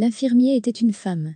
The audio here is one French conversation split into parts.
L'infirmier était une femme.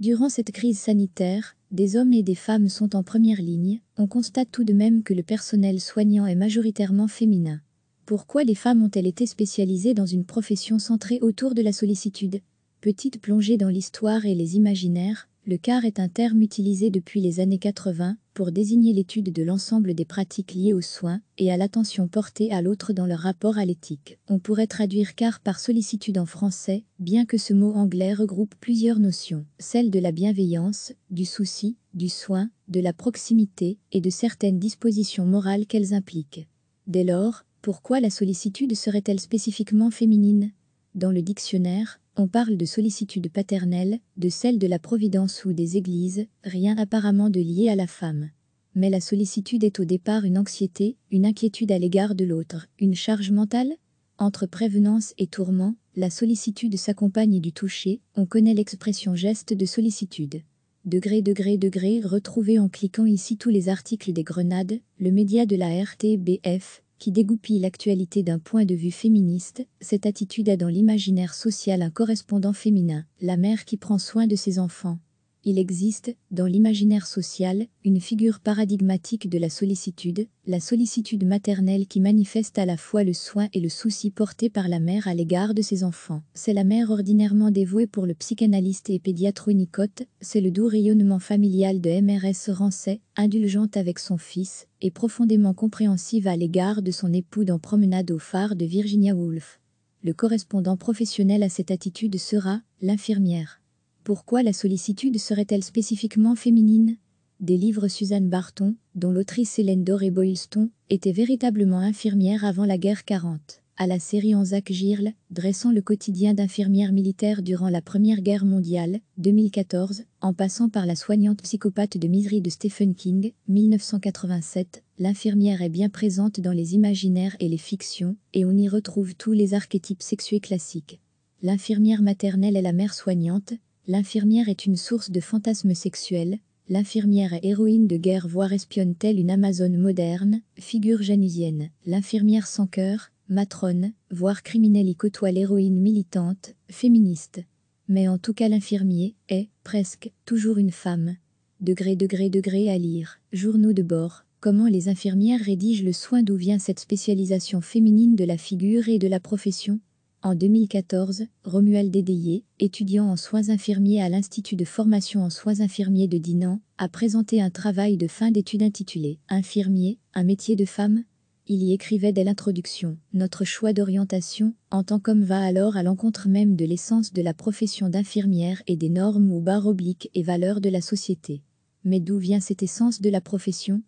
Durant cette crise sanitaire, des hommes et des femmes sont en première ligne, on constate tout de même que le personnel soignant est majoritairement féminin. Pourquoi les femmes ont-elles été spécialisées dans une profession centrée autour de la sollicitude Petite plongée dans l'histoire et les imaginaires, le car est un terme utilisé depuis les années 80, pour désigner l'étude de l'ensemble des pratiques liées aux soins et à l'attention portée à l'autre dans leur rapport à l'éthique. On pourrait traduire car par sollicitude en français, bien que ce mot anglais regroupe plusieurs notions, celle de la bienveillance, du souci, du soin, de la proximité et de certaines dispositions morales qu'elles impliquent. Dès lors, pourquoi la sollicitude serait-elle spécifiquement féminine Dans le dictionnaire, on parle de sollicitude paternelle, de celle de la Providence ou des Églises, rien apparemment de lié à la femme. Mais la sollicitude est au départ une anxiété, une inquiétude à l'égard de l'autre, une charge mentale Entre prévenance et tourment, la sollicitude s'accompagne du toucher, on connaît l'expression geste de sollicitude. Degré, degré, degré, retrouvez en cliquant ici tous les articles des Grenades, le média de la RTBF, qui dégoupille l'actualité d'un point de vue féministe, cette attitude a dans l'imaginaire social un correspondant féminin, la mère qui prend soin de ses enfants. Il existe, dans l'imaginaire social, une figure paradigmatique de la sollicitude, la sollicitude maternelle qui manifeste à la fois le soin et le souci porté par la mère à l'égard de ses enfants. C'est la mère ordinairement dévouée pour le psychanalyste et pédiatre nicotte c'est le doux rayonnement familial de MRS Rancet, indulgente avec son fils, et profondément compréhensive à l'égard de son époux dans Promenade au phare de Virginia Woolf. Le correspondant professionnel à cette attitude sera l'infirmière. Pourquoi la sollicitude serait-elle spécifiquement féminine Des livres Suzanne Barton, dont l'autrice Hélène Doré Boylston était véritablement infirmière avant la guerre 40, à la série Anzac Girl, dressant le quotidien d'infirmière militaire durant la Première Guerre mondiale, 2014, en passant par la soignante psychopathe de miserie de Stephen King, 1987, l'infirmière est bien présente dans les imaginaires et les fictions, et on y retrouve tous les archétypes sexués classiques. L'infirmière maternelle est la mère soignante, L'infirmière est une source de fantasmes sexuels, l'infirmière est héroïne de guerre voire espionne t elle une amazone moderne, figure janusienne, l'infirmière sans cœur, matrone, voire criminelle y côtoie l'héroïne militante, féministe. Mais en tout cas l'infirmier est, presque, toujours une femme. Degré degré degré à lire, journaux de bord, comment les infirmières rédigent le soin d'où vient cette spécialisation féminine de la figure et de la profession, en 2014, Romuald Dédéier, étudiant en soins infirmiers à l'Institut de formation en soins infirmiers de Dinan, a présenté un travail de fin d'études intitulé « Infirmier, un métier de femme ?» Il y écrivait dès l'introduction « Notre choix d'orientation, en tant qu'homme va alors à l'encontre même de l'essence de la profession d'infirmière et des normes ou barres obliques et valeurs de la société. Mais d'où vient cette essence de la profession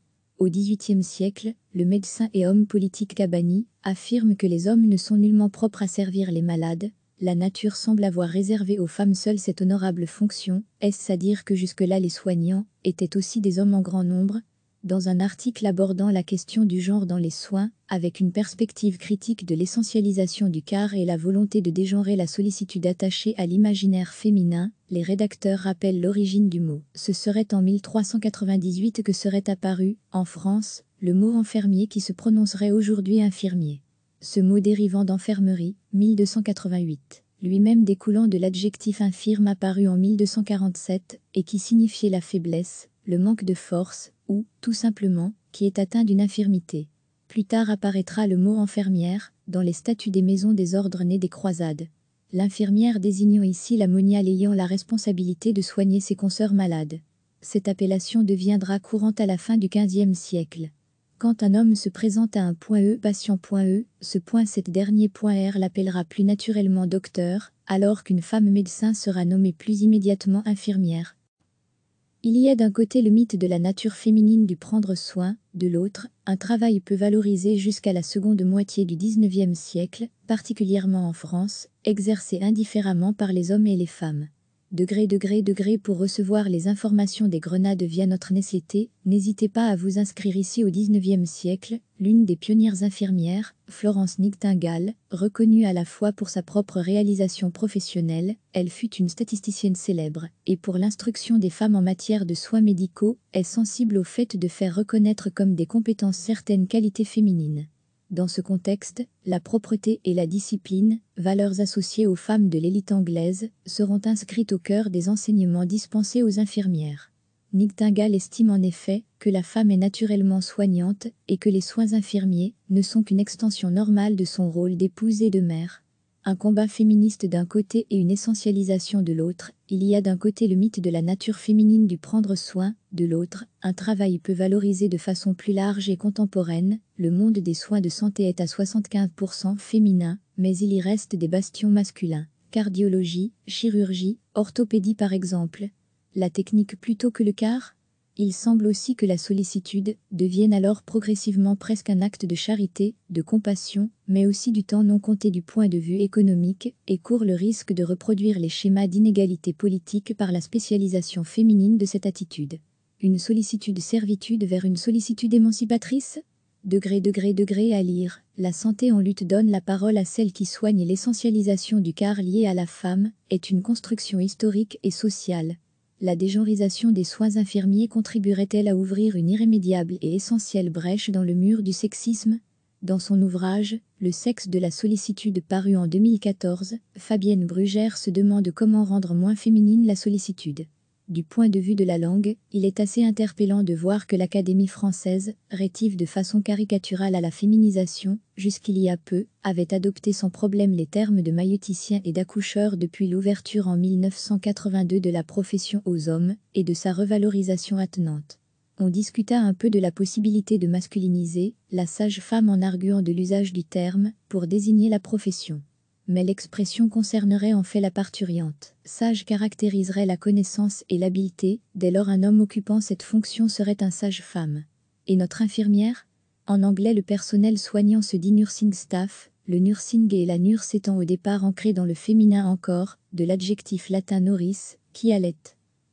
au XVIIIe siècle, le médecin et homme politique Cabani affirme que les hommes ne sont nullement propres à servir les malades, la nature semble avoir réservé aux femmes seules cette honorable fonction, est-ce à dire que jusque-là les soignants étaient aussi des hommes en grand nombre, dans un article abordant la question du genre dans les soins, avec une perspective critique de l'essentialisation du car et la volonté de dégenrer la sollicitude attachée à l'imaginaire féminin, les rédacteurs rappellent l'origine du mot. Ce serait en 1398 que serait apparu, en France, le mot enfermier qui se prononcerait aujourd'hui infirmier. Ce mot dérivant d'enfermerie, 1288 lui-même découlant de l'adjectif infirme apparu en 1247 et qui signifiait la faiblesse, le manque de force, ou, tout simplement, qui est atteint d'une infirmité. Plus tard apparaîtra le mot infirmière dans les statuts des maisons des ordres nés des croisades. L'infirmière désignant ici la moniale ayant la responsabilité de soigner ses consoeurs malades. Cette appellation deviendra courante à la fin du XVe siècle. Quand un homme se présente à un point E, patient point E, ce point cet dernier point R l'appellera plus naturellement docteur, alors qu'une femme médecin sera nommée plus immédiatement infirmière. Il y a d'un côté le mythe de la nature féminine du prendre soin, de l'autre, un travail peu valorisé jusqu'à la seconde moitié du XIXe siècle, particulièrement en France, exercé indifféremment par les hommes et les femmes degré degré degré pour recevoir les informations des grenades via notre nécessité, n'hésitez pas à vous inscrire ici au XIXe siècle, l'une des pionnières infirmières, Florence Nightingale, reconnue à la fois pour sa propre réalisation professionnelle, elle fut une statisticienne célèbre, et pour l'instruction des femmes en matière de soins médicaux, est sensible au fait de faire reconnaître comme des compétences certaines qualités féminines. Dans ce contexte, la propreté et la discipline, valeurs associées aux femmes de l'élite anglaise, seront inscrites au cœur des enseignements dispensés aux infirmières. Nightingale estime en effet que la femme est naturellement soignante et que les soins infirmiers ne sont qu'une extension normale de son rôle d'épouse et de mère. Un combat féministe d'un côté et une essentialisation de l'autre, il y a d'un côté le mythe de la nature féminine du prendre soin, de l'autre, un travail peut valoriser de façon plus large et contemporaine, le monde des soins de santé est à 75% féminin, mais il y reste des bastions masculins. Cardiologie, chirurgie, orthopédie par exemple. La technique plutôt que le quart il semble aussi que la sollicitude devienne alors progressivement presque un acte de charité, de compassion, mais aussi du temps non compté du point de vue économique, et court le risque de reproduire les schémas d'inégalité politique par la spécialisation féminine de cette attitude. Une sollicitude servitude vers une sollicitude émancipatrice Degré, degré, degré à lire. La santé en lutte donne la parole à celle qui soigne l'essentialisation du car lié à la femme, est une construction historique et sociale la dégenrisation des soins infirmiers contribuerait-elle à ouvrir une irrémédiable et essentielle brèche dans le mur du sexisme Dans son ouvrage « Le sexe de la sollicitude » paru en 2014, Fabienne Brugère se demande comment rendre moins féminine la sollicitude. Du point de vue de la langue, il est assez interpellant de voir que l'Académie française, rétive de façon caricaturale à la féminisation, jusqu'il y a peu, avait adopté sans problème les termes de maïoticien et d'accoucheur depuis l'ouverture en 1982 de la profession aux hommes et de sa revalorisation attenante. On discuta un peu de la possibilité de masculiniser la sage-femme en arguant de l'usage du terme pour désigner la profession mais l'expression concernerait en fait la parturiante. Sage caractériserait la connaissance et l'habileté, dès lors un homme occupant cette fonction serait un sage femme. Et notre infirmière En anglais le personnel soignant se dit nursing staff, le nursing et la nurse étant au départ ancrés dans le féminin encore, de l'adjectif latin nourrice, qui allait.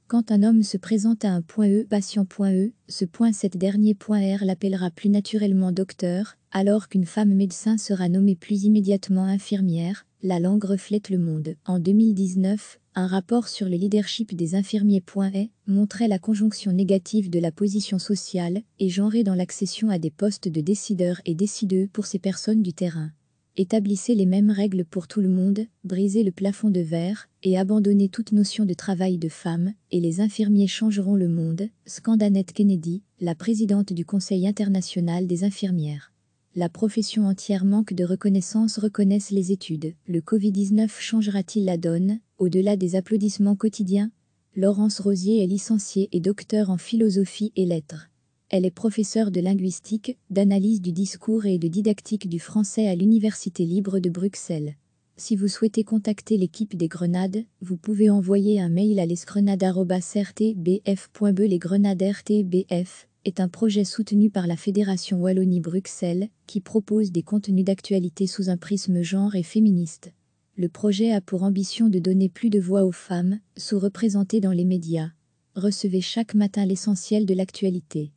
Quand un homme se présente à un point E, patient e, ce point dernier l'appellera plus naturellement docteur, alors qu'une femme médecin sera nommée plus immédiatement infirmière, la langue reflète le monde. En 2019, un rapport sur le leadership des infirmiers e montrait la conjonction négative de la position sociale et genrée dans l'accession à des postes de décideurs et décideux pour ces personnes du terrain. Établissez les mêmes règles pour tout le monde, brisez le plafond de verre et abandonnez toute notion de travail de femme, et les infirmiers changeront le monde, Scandanette Kennedy, la présidente du Conseil international des infirmières. La profession entière manque de reconnaissance reconnaissent les études. Le Covid-19 changera-t-il la donne, au-delà des applaudissements quotidiens Laurence Rosier est licenciée et docteur en philosophie et lettres. Elle est professeure de linguistique, d'analyse du discours et de didactique du français à l'Université libre de Bruxelles. Si vous souhaitez contacter l'équipe des Grenades, vous pouvez envoyer un mail à lesgrenades.rtbf.be. Les Grenades RTBF est un projet soutenu par la Fédération Wallonie-Bruxelles qui propose des contenus d'actualité sous un prisme genre et féministe. Le projet a pour ambition de donner plus de voix aux femmes, sous-représentées dans les médias. Recevez chaque matin l'essentiel de l'actualité.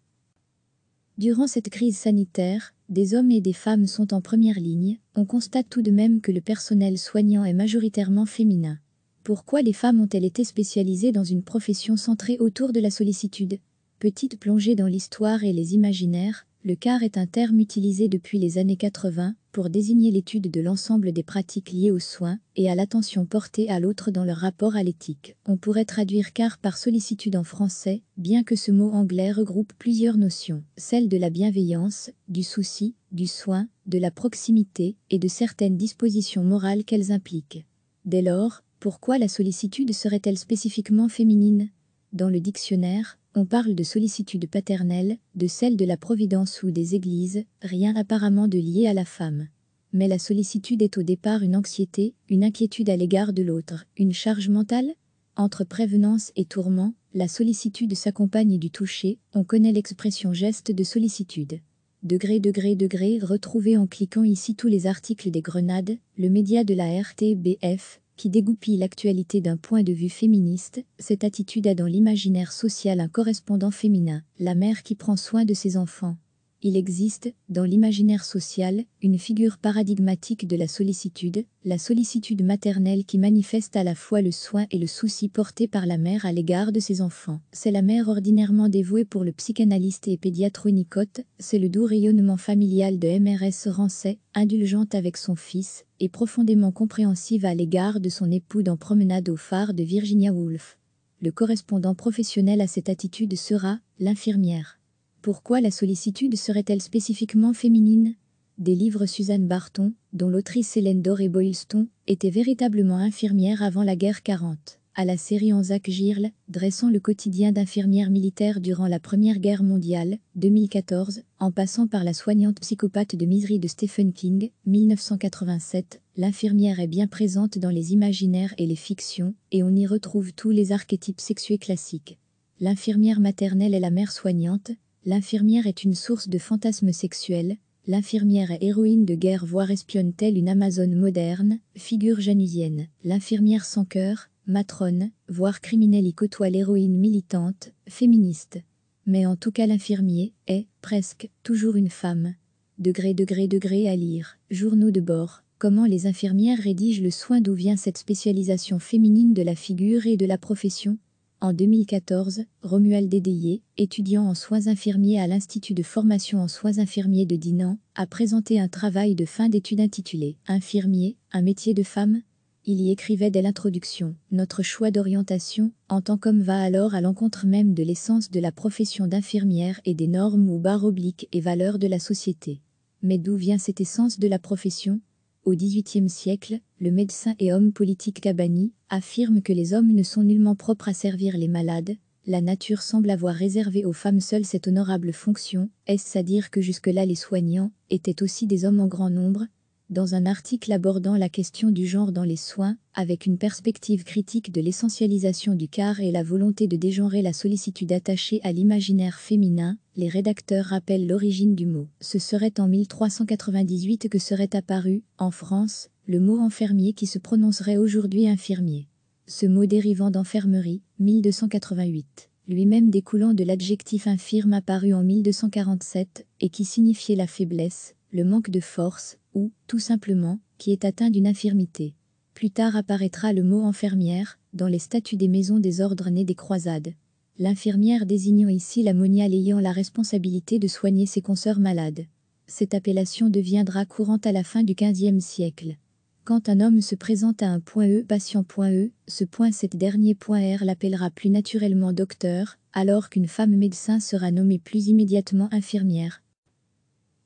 Durant cette crise sanitaire, des hommes et des femmes sont en première ligne, on constate tout de même que le personnel soignant est majoritairement féminin. Pourquoi les femmes ont-elles été spécialisées dans une profession centrée autour de la sollicitude Petite plongée dans l'histoire et les imaginaires, le car est un terme utilisé depuis les années 80 pour désigner l'étude de l'ensemble des pratiques liées aux soins et à l'attention portée à l'autre dans leur rapport à l'éthique. On pourrait traduire car par sollicitude en français, bien que ce mot anglais regroupe plusieurs notions, celle de la bienveillance, du souci, du soin, de la proximité et de certaines dispositions morales qu'elles impliquent. Dès lors, pourquoi la sollicitude serait-elle spécifiquement féminine Dans le dictionnaire, on parle de sollicitude paternelle, de celle de la Providence ou des Églises, rien apparemment de lié à la femme. Mais la sollicitude est au départ une anxiété, une inquiétude à l'égard de l'autre, une charge mentale Entre prévenance et tourment, la sollicitude s'accompagne du toucher, on connaît l'expression geste de sollicitude. Degré, degré, degré, retrouvez en cliquant ici tous les articles des Grenades, le média de la RTBF, qui dégoupille l'actualité d'un point de vue féministe, cette attitude a dans l'imaginaire social un correspondant féminin, la mère qui prend soin de ses enfants. Il existe, dans l'imaginaire social, une figure paradigmatique de la sollicitude, la sollicitude maternelle qui manifeste à la fois le soin et le souci porté par la mère à l'égard de ses enfants. C'est la mère ordinairement dévouée pour le psychanalyste et pédiatre Unicote, c'est le doux rayonnement familial de MRS Rancet, indulgente avec son fils et profondément compréhensive à l'égard de son époux dans Promenade au phare de Virginia Woolf. Le correspondant professionnel à cette attitude sera l'infirmière. Pourquoi la sollicitude serait-elle spécifiquement féminine Des livres Suzanne Barton, dont l'autrice Hélène Doré Boylston était véritablement infirmière avant la guerre 40, à la série Anzac Girl, dressant le quotidien d'infirmière militaire durant la Première Guerre mondiale, 2014, en passant par la soignante psychopathe de miserie de Stephen King, 1987, l'infirmière est bien présente dans les imaginaires et les fictions, et on y retrouve tous les archétypes sexués classiques. L'infirmière maternelle est la mère soignante, L'infirmière est une source de fantasmes sexuels, L'infirmière est héroïne de guerre voire espionne-t-elle une Amazone moderne, figure janusienne. L'infirmière sans cœur, matrone, voire criminelle y côtoie l'héroïne militante, féministe. Mais en tout cas l'infirmier est, presque, toujours une femme. Degré degré degré à lire, journaux de bord, comment les infirmières rédigent le soin d'où vient cette spécialisation féminine de la figure et de la profession, en 2014, Romuald Dédéier, étudiant en soins infirmiers à l'Institut de formation en soins infirmiers de Dinan, a présenté un travail de fin d'études intitulé « Infirmier, un métier de femme ?» Il y écrivait dès l'introduction « Notre choix d'orientation en tant qu'homme va alors à l'encontre même de l'essence de la profession d'infirmière et des normes ou barres obliques et valeurs de la société. Mais d'où vient cette essence de la profession au XVIIIe siècle, le médecin et homme politique Cabani affirme que les hommes ne sont nullement propres à servir les malades, la nature semble avoir réservé aux femmes seules cette honorable fonction, est-ce à dire que jusque-là les soignants étaient aussi des hommes en grand nombre, dans un article abordant la question du genre dans les soins, avec une perspective critique de l'essentialisation du car et la volonté de dégenrer la sollicitude attachée à l'imaginaire féminin, les rédacteurs rappellent l'origine du mot. Ce serait en 1398 que serait apparu, en France, le mot enfermier qui se prononcerait aujourd'hui infirmier. Ce mot dérivant d'enfermerie, 1288 lui-même découlant de l'adjectif infirme apparu en 1247, et qui signifiait la faiblesse, le manque de force, ou, tout simplement, qui est atteint d'une infirmité. Plus tard apparaîtra le mot infirmière dans les statuts des maisons des ordres nés des croisades. L'infirmière désignant ici la ayant la responsabilité de soigner ses consoeurs malades. Cette appellation deviendra courante à la fin du XVe siècle. Quand un homme se présente à un point E, patient point E, ce point cet dernier point R l'appellera plus naturellement docteur, alors qu'une femme médecin sera nommée plus immédiatement infirmière.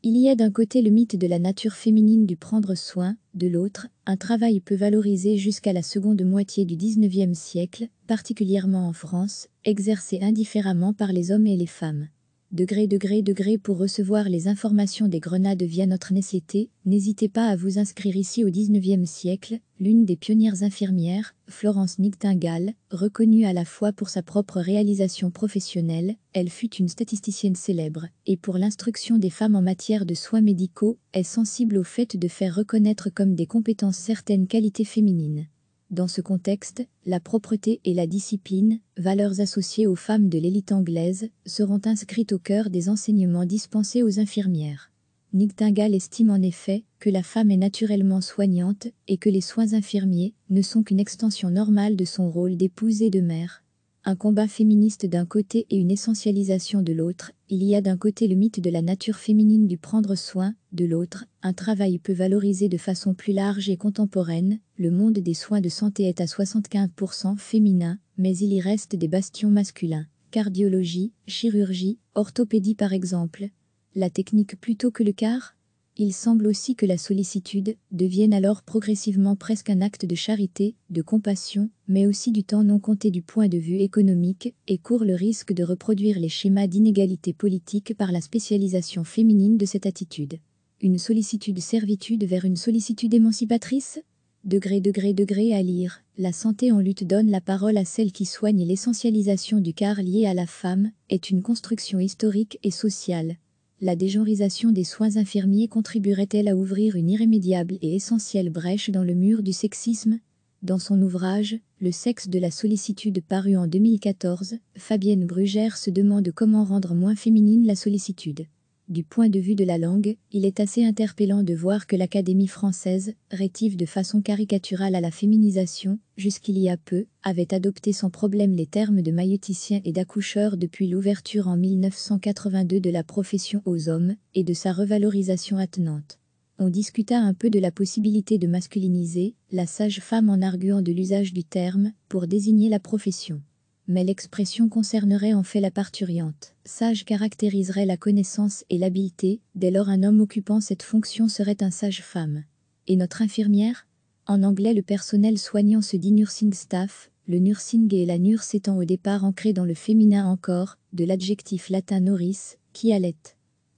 Il y a d'un côté le mythe de la nature féminine du prendre soin, de l'autre, un travail peu valorisé jusqu'à la seconde moitié du XIXe siècle, particulièrement en France, exercé indifféremment par les hommes et les femmes degré degré degré pour recevoir les informations des grenades via notre nécessité, n'hésitez pas à vous inscrire ici au XIXe siècle, l'une des pionnières infirmières, Florence Nightingale, reconnue à la fois pour sa propre réalisation professionnelle, elle fut une statisticienne célèbre, et pour l'instruction des femmes en matière de soins médicaux, est sensible au fait de faire reconnaître comme des compétences certaines qualités féminines. Dans ce contexte, la propreté et la discipline, valeurs associées aux femmes de l'élite anglaise, seront inscrites au cœur des enseignements dispensés aux infirmières. Nightingale estime en effet que la femme est naturellement soignante et que les soins infirmiers ne sont qu'une extension normale de son rôle d'épouse et de mère. Un combat féministe d'un côté et une essentialisation de l'autre, il y a d'un côté le mythe de la nature féminine du prendre soin, de l'autre, un travail peu valorisé de façon plus large et contemporaine, le monde des soins de santé est à 75% féminin, mais il y reste des bastions masculins, cardiologie, chirurgie, orthopédie par exemple. La technique plutôt que le car. Il semble aussi que la sollicitude devienne alors progressivement presque un acte de charité, de compassion, mais aussi du temps non compté du point de vue économique, et court le risque de reproduire les schémas d'inégalité politique par la spécialisation féminine de cette attitude. Une sollicitude servitude vers une sollicitude émancipatrice Degré, degré, degré à lire. La santé en lutte donne la parole à celle qui soigne l'essentialisation du car lié à la femme, est une construction historique et sociale la dégenrisation des soins infirmiers contribuerait-elle à ouvrir une irrémédiable et essentielle brèche dans le mur du sexisme Dans son ouvrage « Le sexe de la sollicitude » paru en 2014, Fabienne Brugère se demande comment rendre moins féminine la sollicitude. Du point de vue de la langue, il est assez interpellant de voir que l'Académie française, rétive de façon caricaturale à la féminisation, jusqu'il y a peu, avait adopté sans problème les termes de maïoticien et d'accoucheur depuis l'ouverture en 1982 de la profession aux hommes et de sa revalorisation attenante on discuta un peu de la possibilité de masculiniser la sage-femme en arguant de l'usage du terme pour désigner la profession mais l'expression concernerait en fait la parturiante. Sage caractériserait la connaissance et l'habileté, dès lors un homme occupant cette fonction serait un sage-femme. Et notre infirmière En anglais le personnel soignant se dit nursing staff, le nursing et la nurse étant au départ ancrés dans le féminin encore, de l'adjectif latin noris, qui allait.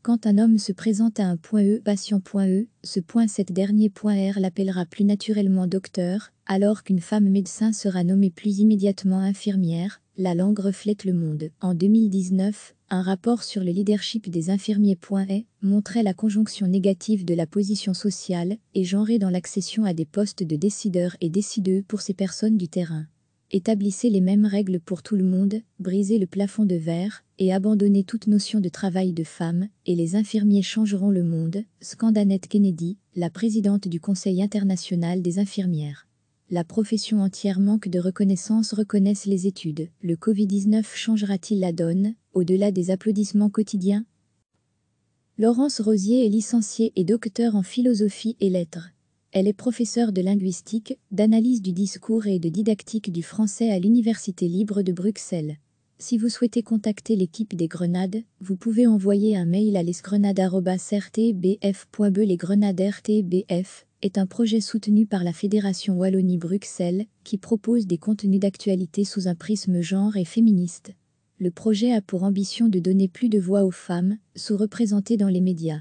Quand un homme se présente à un point E, patient e, ce point cet dernier point R l'appellera plus naturellement docteur, alors qu'une femme médecin sera nommée plus immédiatement infirmière, la langue reflète le monde. En 2019, un rapport sur le leadership des infirmiers e montrait la conjonction négative de la position sociale et genrée dans l'accession à des postes de décideurs et décideux pour ces personnes du terrain. Établissez les mêmes règles pour tout le monde, brisez le plafond de verre et abandonnez toute notion de travail de femme, et les infirmiers changeront le monde, Scandanette Kennedy, la présidente du Conseil international des infirmières. La profession entière manque de reconnaissance reconnaissent les études. Le Covid-19 changera-t-il la donne, au-delà des applaudissements quotidiens Laurence Rosier est licenciée et docteur en philosophie et lettres. Elle est professeure de linguistique, d'analyse du discours et de didactique du français à l'Université libre de Bruxelles. Si vous souhaitez contacter l'équipe des Grenades, vous pouvez envoyer un mail à lesgrenades.rtbf.be. Les Grenades RTBF est un projet soutenu par la Fédération Wallonie-Bruxelles qui propose des contenus d'actualité sous un prisme genre et féministe. Le projet a pour ambition de donner plus de voix aux femmes, sous-représentées dans les médias.